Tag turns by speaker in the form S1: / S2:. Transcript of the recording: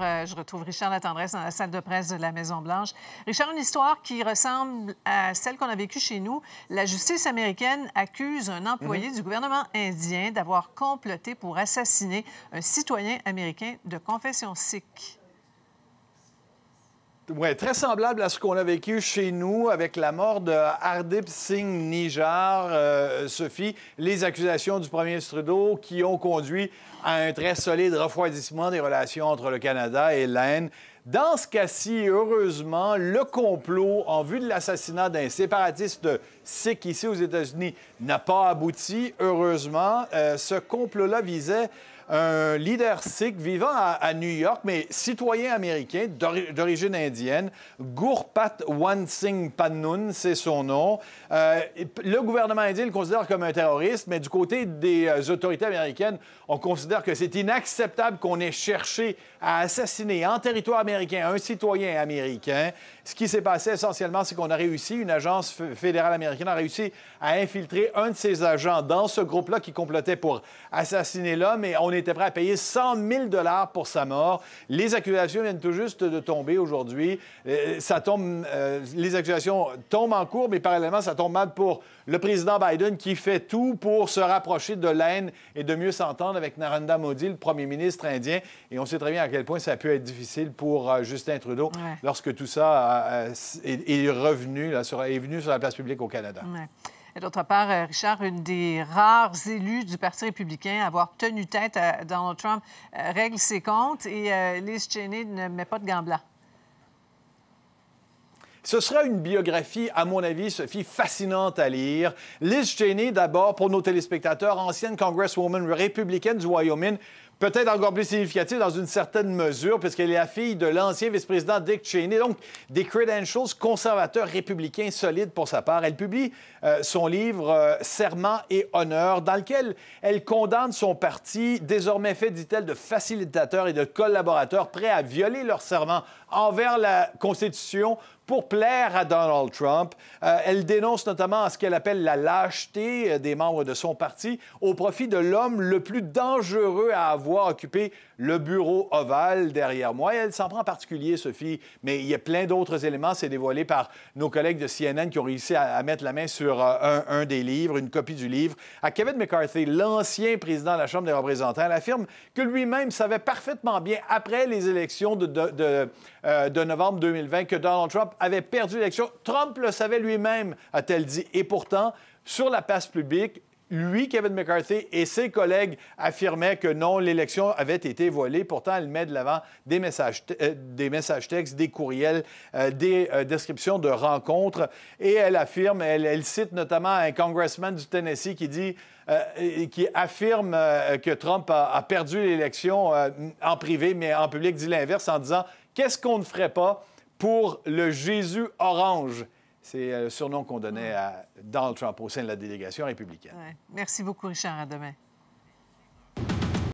S1: Euh, je retrouve Richard Latendresse dans la salle de presse de la Maison-Blanche. Richard, une histoire qui ressemble à celle qu'on a vécue chez nous. La justice américaine accuse un employé mhm. du gouvernement indien d'avoir comploté pour assassiner un citoyen américain de confession sikh
S2: très semblable à ce qu'on a vécu chez nous avec la mort de Hardip Singh Nijar, euh, Sophie, les accusations du premier ministre Trudeau qui ont conduit à un très solide refroidissement des relations entre le Canada et l'Inde. Dans ce cas-ci, heureusement, le complot en vue de l'assassinat d'un séparatiste sikh ici aux États-Unis n'a pas abouti. Heureusement, euh, ce complot-là visait un leader sikh vivant à, New York, mais citoyen américain d'origine indienne, Gurpat Wansing Panun, Pannun, c'est son nom. Euh, le gouvernement indien le considère comme un terroriste, mais du côté des euh, autorités américaines, on considère que c'est inacceptable qu'on ait cherché à assassiner en territoire américain Américain, un citoyen américain. Ce qui s'est passé essentiellement, c'est qu'on a réussi, une agence fédérale américaine a réussi à infiltrer un de ses agents dans ce groupe-là qui complotait pour assassiner l'homme et on était prêt à payer 100 000 pour sa mort. Les accusations viennent tout juste de tomber aujourd'hui. Euh, ça tombe, euh, les accusations tombent en cours, mais parallèlement, ça tombe mal pour le président Biden qui fait tout pour se rapprocher de l'Inde et de mieux s'entendre avec Narendra Modi, le premier ministre indien. Et on sait très bien à quel point ça a pu être difficile pour euh, Justin Trudeau lorsque tout ça euh, euh, est, revenu, sur, est venu sur la place publique au Canada.
S1: D'autre part, Richard, une des rares élus du Parti républicain à avoir tenu tête à Donald Trump règle ses comptes et Liz Cheney ne met pas de gants blancs.
S2: Ce sera une biographie, à mon avis, Sophie, fascinante à lire. Liz Cheney, d'abord, pour nos téléspectateurs, ancienne congresswoman républicaine du Wyoming, peut-être encore plus significative dans une certaine mesure, puisqu'elle est la fille de l'ancien vice-président Dick Cheney. Donc, des credentials conservateurs républicains solides pour sa part. Elle publie euh, son livre euh, Serment et honneur, dans lequel elle condamne son parti, désormais fait, dit-elle, de facilitateurs et de collaborateurs prêts à violer leur serment envers la Constitution pour plaire à Donald Trump. Euh, elle dénonce notamment ce qu'elle appelle la lâcheté euh, des membres de son parti au profit de l'homme le plus dangereux à avoir occupé le bureau ovale derrière moi. elle s'en prend en particulier, Sophie, mais il y a plein d'autres éléments. C'est dévoilé par nos collègues de CNN qui ont réussi à, mettre la main sur euh, un, des livres, une copie du livre. À Kevin McCarthy, l'ancien président de la Chambre des représentants, elle affirme que lui-même savait parfaitement bien, après les élections de, de, de novembre 2020, que Donald Trump avait perdu l'élection. Trump le savait lui-même, a-t-elle dit. Et pourtant, sur la place publique, lui, Kevin McCarthy, et ses collègues affirmaient que non, l'élection avait été volée. Pourtant, elle met de l'avant des messages, euh, des messages textes, des courriels, euh, des euh, descriptions de rencontres. Et elle affirme, elle, cite notamment un congressman du Tennessee qui dit, qui affirme que Trump a perdu l'élection en privé, mais en public dit l'inverse en disant, qu'est-ce qu'on ne ferait pas pour le Jésus orange. C'est le euh, surnom qu'on donnait à Donald Trump au sein de la délégation républicaine.
S1: Merci beaucoup, Richard. À demain.